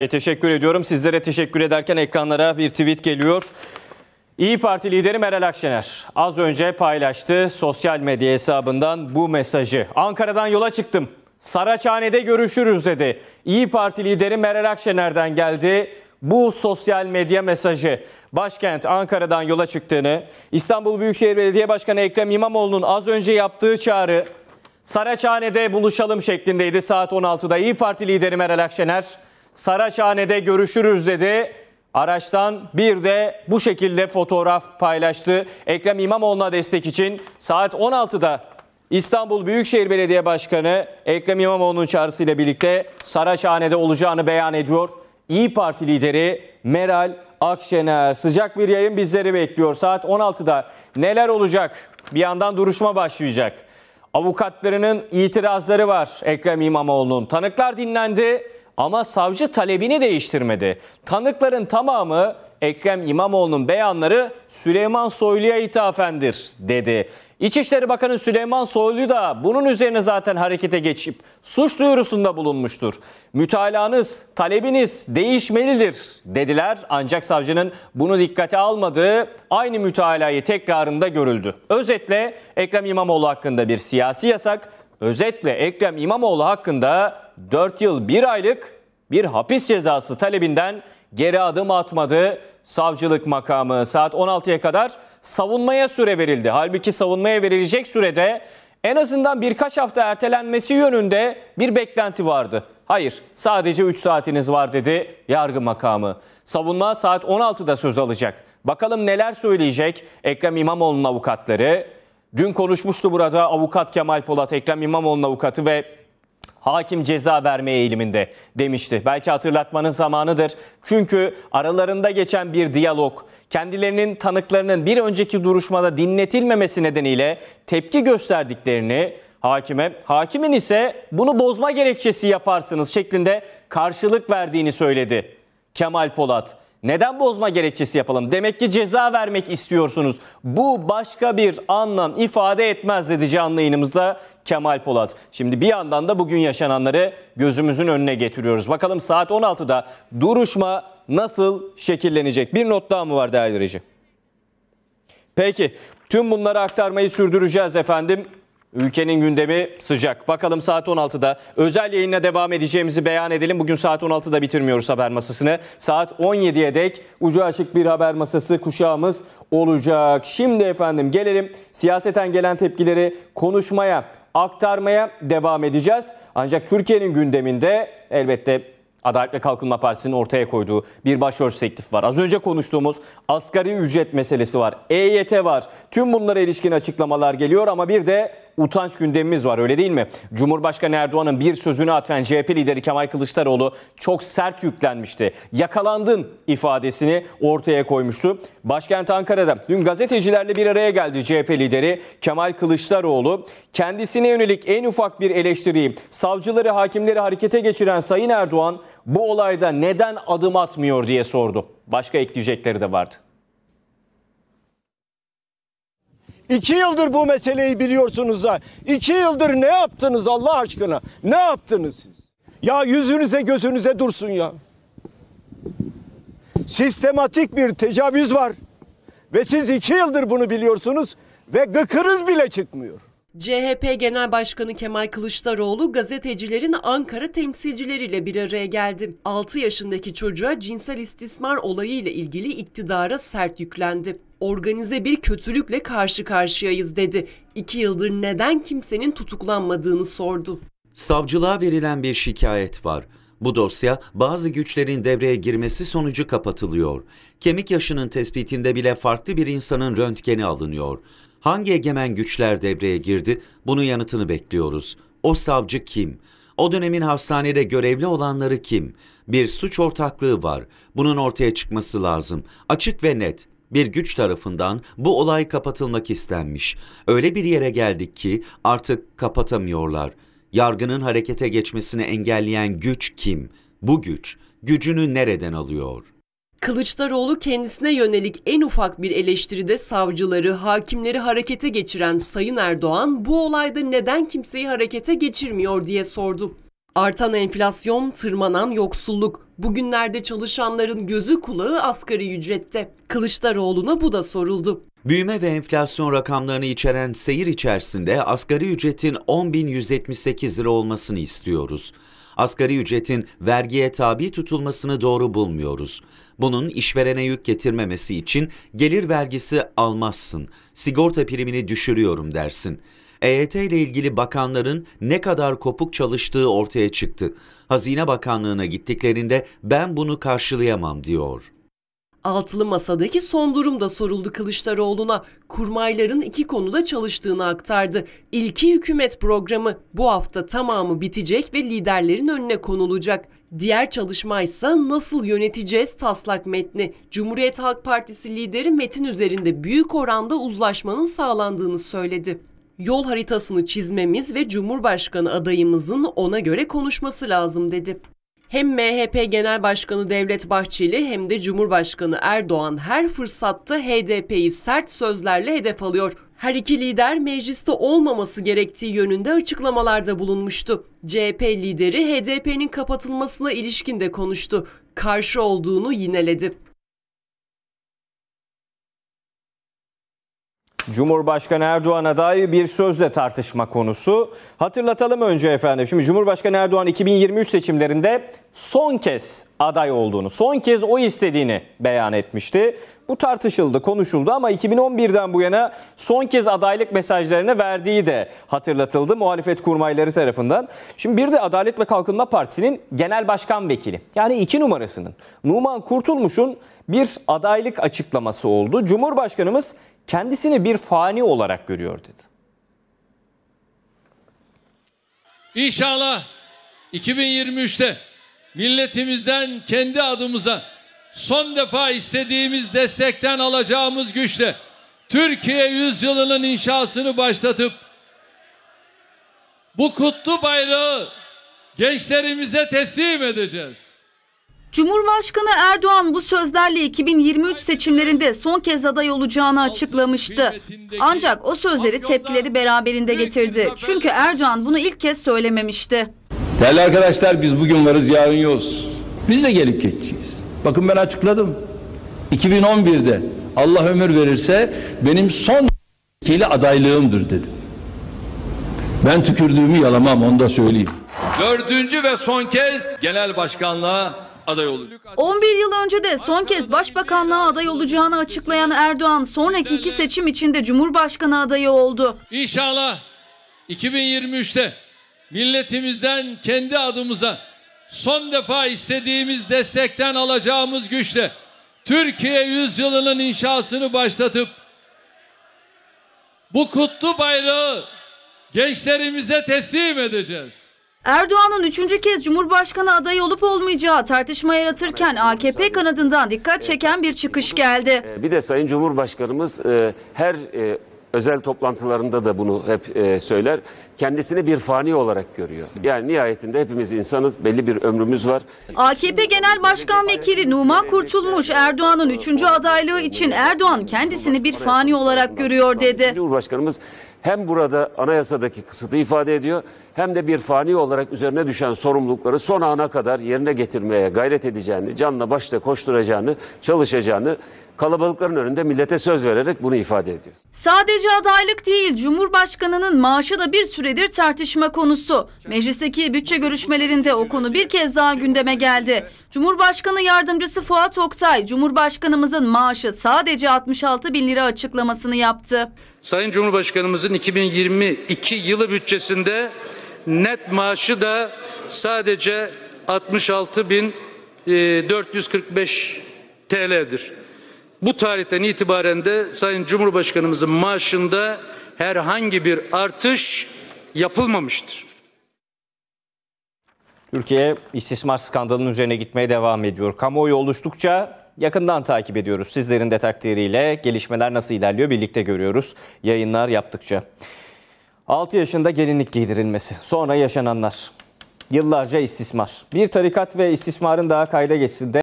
E, teşekkür ediyorum. Sizlere teşekkür ederken ekranlara bir tweet geliyor. İyi Parti lideri Meral Akşener az önce paylaştı sosyal medya hesabından bu mesajı. Ankara'dan yola çıktım. Saraçhane'de görüşürüz dedi. İyi Parti lideri Meral Akşener'den geldi bu sosyal medya mesajı başkent Ankara'dan yola çıktığını, İstanbul Büyükşehir Belediye Başkanı Ekrem İmamoğlu'nun az önce yaptığı çağrı Saraçhane'de buluşalım şeklindeydi saat 16'da. İyi Parti lideri Meral Akşener Saraçhane'de görüşürüz dedi. Araçtan bir de bu şekilde fotoğraf paylaştı. Ekrem İmamoğlu'na destek için saat 16'da İstanbul Büyükşehir Belediye Başkanı Ekrem İmamoğlu'nun çağrısıyla birlikte Saraçhane'de olacağını beyan ediyor. İyi Parti lideri Meral Akşener. Sıcak bir yayın bizleri bekliyor. Saat 16'da neler olacak? Bir yandan duruşma başlayacak. Avukatlarının itirazları var Ekrem İmamoğlu'nun. Tanıklar dinlendi ama savcı talebini değiştirmedi. Tanıkların tamamı Ekrem İmamoğlu'nun beyanları Süleyman Soylu'ya ithafendir dedi. İçişleri Bakanı Süleyman Soylu da bunun üzerine zaten harekete geçip suç duyurusunda bulunmuştur. Mütalanız, talebiniz değişmelidir dediler ancak savcının bunu dikkate almadığı aynı mütalayı tekrarında görüldü. Özetle Ekrem İmamoğlu hakkında bir siyasi yasak, özetle Ekrem İmamoğlu hakkında 4 yıl 1 aylık bir hapis cezası talebinden geri adım atmadı savcılık makamı. Saat 16'ya kadar savunmaya süre verildi. Halbuki savunmaya verilecek sürede en azından birkaç hafta ertelenmesi yönünde bir beklenti vardı. Hayır, sadece 3 saatiniz var dedi yargı makamı. Savunma saat 16'da söz alacak. Bakalım neler söyleyecek Ekrem İmamoğlu'nun avukatları. Dün konuşmuştu burada avukat Kemal Polat, Ekrem İmamoğlu'nun avukatı ve hakim ceza verme eğiliminde demişti. Belki hatırlatmanın zamanıdır. Çünkü aralarında geçen bir diyalog kendilerinin tanıklarının bir önceki duruşmada dinletilmemesi nedeniyle tepki gösterdiklerini hakime, hakimin ise bunu bozma gerekçesi yaparsınız şeklinde karşılık verdiğini söyledi Kemal Polat. Neden bozma gerekçesi yapalım? Demek ki ceza vermek istiyorsunuz. Bu başka bir anlam ifade etmez dedi canlı yayınımızda Kemal Polat. Şimdi bir yandan da bugün yaşananları gözümüzün önüne getiriyoruz. Bakalım saat 16'da duruşma nasıl şekillenecek? Bir not daha mı var değerli Peki tüm bunları aktarmayı sürdüreceğiz efendim. Ülkenin gündemi sıcak. Bakalım saat 16'da özel yayınla devam edeceğimizi beyan edelim. Bugün saat 16'da bitirmiyoruz haber masasını. Saat 17'ye dek ucu açık bir haber masası kuşağımız olacak. Şimdi efendim gelelim siyaseten gelen tepkileri konuşmaya, aktarmaya devam edeceğiz. Ancak Türkiye'nin gündeminde elbette Adalet ve Kalkınma Partisi'nin ortaya koyduğu bir başörtüsü teklifi var. Az önce konuştuğumuz asgari ücret meselesi var. EYT var. Tüm bunlara ilişkin açıklamalar geliyor ama bir de utanç gündemimiz var öyle değil mi? Cumhurbaşkanı Erdoğan'ın bir sözünü atfen CHP lideri Kemal Kılıçdaroğlu çok sert yüklenmişti. Yakalandın ifadesini ortaya koymuştu. Başkent Ankara'da dün gazetecilerle bir araya geldi CHP lideri Kemal Kılıçdaroğlu. Kendisine yönelik en ufak bir eleştiriyi savcıları hakimleri harekete geçiren Sayın Erdoğan bu olayda neden adım atmıyor diye sordu. Başka ekleyecekleri de vardı. İki yıldır bu meseleyi biliyorsunuz da iki yıldır ne yaptınız Allah aşkına? Ne yaptınız siz? Ya yüzünüze gözünüze dursun ya. Sistematik bir tecavüz var. Ve siz iki yıldır bunu biliyorsunuz ve gıkırız bile çıkmıyor. CHP Genel Başkanı Kemal Kılıçdaroğlu gazetecilerin Ankara temsilcileriyle bir araya geldi. 6 yaşındaki çocuğa cinsel istismar olayı ile ilgili iktidara sert yüklendi organize bir kötülükle karşı karşıyayız dedi. İki yıldır neden kimsenin tutuklanmadığını sordu. Savcılığa verilen bir şikayet var. Bu dosya bazı güçlerin devreye girmesi sonucu kapatılıyor. Kemik yaşının tespitinde bile farklı bir insanın röntgeni alınıyor. Hangi egemen güçler devreye girdi? Bunun yanıtını bekliyoruz. O savcı kim? O dönemin hastanede görevli olanları kim? Bir suç ortaklığı var. Bunun ortaya çıkması lazım. Açık ve net. Bir güç tarafından bu olay kapatılmak istenmiş. Öyle bir yere geldik ki artık kapatamıyorlar. Yargının harekete geçmesini engelleyen güç kim? Bu güç gücünü nereden alıyor? Kılıçdaroğlu kendisine yönelik en ufak bir eleştiride savcıları, hakimleri harekete geçiren Sayın Erdoğan bu olayda neden kimseyi harekete geçirmiyor diye sordu. Artan enflasyon, tırmanan yoksulluk. Bugünlerde çalışanların gözü kulağı asgari ücrette. Kılıçdaroğlu'na bu da soruldu. Büyüme ve enflasyon rakamlarını içeren seyir içerisinde asgari ücretin 10.178 lira olmasını istiyoruz. Asgari ücretin vergiye tabi tutulmasını doğru bulmuyoruz. Bunun işverene yük getirmemesi için gelir vergisi almazsın, sigorta primini düşürüyorum dersin. EYT ile ilgili bakanların ne kadar kopuk çalıştığı ortaya çıktı. Hazine Bakanlığı'na gittiklerinde ben bunu karşılayamam diyor. Altılı masadaki son durum da soruldu Kılıçdaroğlu'na. Kurmayların iki konuda çalıştığını aktardı. İlki hükümet programı bu hafta tamamı bitecek ve liderlerin önüne konulacak. Diğer çalışmaysa nasıl yöneteceğiz taslak metni. Cumhuriyet Halk Partisi lideri metin üzerinde büyük oranda uzlaşmanın sağlandığını söyledi yol haritasını çizmemiz ve Cumhurbaşkanı adayımızın ona göre konuşması lazım dedi. Hem MHP Genel Başkanı Devlet Bahçeli hem de Cumhurbaşkanı Erdoğan her fırsatta HDP'yi sert sözlerle hedef alıyor. Her iki lider mecliste olmaması gerektiği yönünde açıklamalarda bulunmuştu. CHP lideri HDP'nin kapatılmasına ilişkin de konuştu. Karşı olduğunu yineledi. Cumhurbaşkanı Erdoğan'a dair bir sözle tartışma konusu. Hatırlatalım önce efendim. Şimdi Cumhurbaşkanı Erdoğan 2023 seçimlerinde son kez aday olduğunu, son kez o istediğini beyan etmişti. Bu tartışıldı, konuşuldu ama 2011'den bu yana son kez adaylık mesajlarını verdiği de hatırlatıldı muhalefet kurmayları tarafından. Şimdi bir de Adalet ve Kalkınma Partisi'nin genel başkan vekili yani iki numarasının Numan Kurtulmuş'un bir adaylık açıklaması oldu. Cumhurbaşkanımız kendisini bir fani olarak görüyor dedi. İnşallah 2023'te milletimizden kendi adımıza son defa istediğimiz destekten alacağımız güçle Türkiye yüzyılının inşasını başlatıp bu kutlu bayrağı gençlerimize teslim edeceğiz. Cumhurbaşkanı Erdoğan bu sözlerle 2023 seçimlerinde son kez aday olacağını açıklamıştı. Ancak o sözleri tepkileri beraberinde getirdi. Çünkü Erdoğan bunu ilk kez söylememişti. Değerli arkadaşlar biz bugün varız yarın yokuz. Biz de gelip geçeceğiz. Bakın ben açıkladım. 2011'de Allah ömür verirse benim son vekili adaylığımdır dedim. Ben tükürdüğümü yalamam onu da söyleyeyim. Dördüncü ve son kez genel başkanlığa aday olur. 11 yıl önce de son kez başbakanlığa aday olacağını açıklayan Erdoğan sonraki iki seçim içinde Cumhurbaşkanı adayı oldu. İnşallah 2023'te milletimizden kendi adımıza son defa istediğimiz destekten alacağımız güçle Türkiye yüzyılının inşasını başlatıp bu kutlu bayrağı gençlerimize teslim edeceğiz. Erdoğan'ın üçüncü kez Cumhurbaşkanı adayı olup olmayacağı tartışma yaratırken AKP kanadından dikkat çeken bir çıkış geldi. Ee, bir de Sayın Cumhurbaşkanımız e, her e, özel toplantılarında da bunu hep e, söyler. Kendisini bir fani olarak görüyor. Yani nihayetinde hepimiz insanız, belli bir ömrümüz var. AKP Genel Başkan Vekili Numa Kurtulmuş Erdoğan'ın üçüncü adaylığı için Erdoğan kendisini bir fani olarak görüyor dedi. Cumhurbaşkanımız hem burada anayasadaki kısıtı ifade ediyor hem de bir fani olarak üzerine düşen sorumlulukları son ana kadar yerine getirmeye gayret edeceğini, canla başla koşturacağını, çalışacağını kalabalıkların önünde millete söz vererek bunu ifade ediyor. Sadece adaylık değil, Cumhurbaşkanı'nın maaşı da bir süredir tartışma konusu. Meclisteki bütçe görüşmelerinde o konu bir kez daha gündeme geldi. Cumhurbaşkanı Yardımcısı Fuat Oktay, Cumhurbaşkanımızın maaşı sadece 66 bin lira açıklamasını yaptı. Sayın Cumhurbaşkanımızın 2022 yılı bütçesinde net maaşı da sadece 66.445 e, TL'dir. Bu tarihten itibaren de Sayın Cumhurbaşkanımızın maaşında herhangi bir artış yapılmamıştır. Türkiye istismar skandalının üzerine gitmeye devam ediyor. Kamuoyu oluştukça yakından takip ediyoruz. Sizlerin de takdiriyle gelişmeler nasıl ilerliyor birlikte görüyoruz. Yayınlar yaptıkça. 6 yaşında gelinlik giydirilmesi. Sonra yaşananlar. Yıllarca istismar. Bir tarikat ve istismarın daha kayda geçsin de